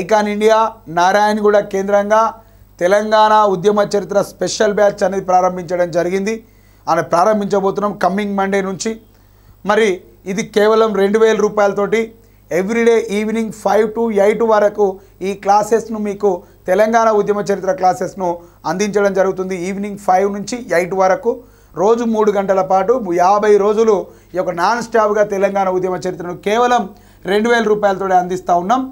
icon India Narayanguda కేంద్రంగా తెలంగాణ ఉద్యమ చరిత్ర స్పెషల్ బ్యాచ్ అనేది ప్రారంభించడం జరిగింది అని ప్రారంభించబోతున్నాం కమ్మింగ్ మండే నుంచి మరి ఇది కేవలం రెండు వేల రూపాయలతోటి everyday evening five to eight వరకు ఈ క్లాసెస్ను మీకు తెలంగాణ ఉద్యమ చరిత్ర క్లాసెస్ను అందించడం జరుగుతుంది ఈవినింగ్ ఫైవ్ నుంచి ఎయిట్ వరకు రోజు మూడు గంటల పాటు యాభై రోజులు ఈ యొక్క నాన్ స్టాప్గా తెలంగాణ ఉద్యమ చరిత్రను కేవలం రెండు వేల రూపాయలతో అందిస్తూ ఉన్నాం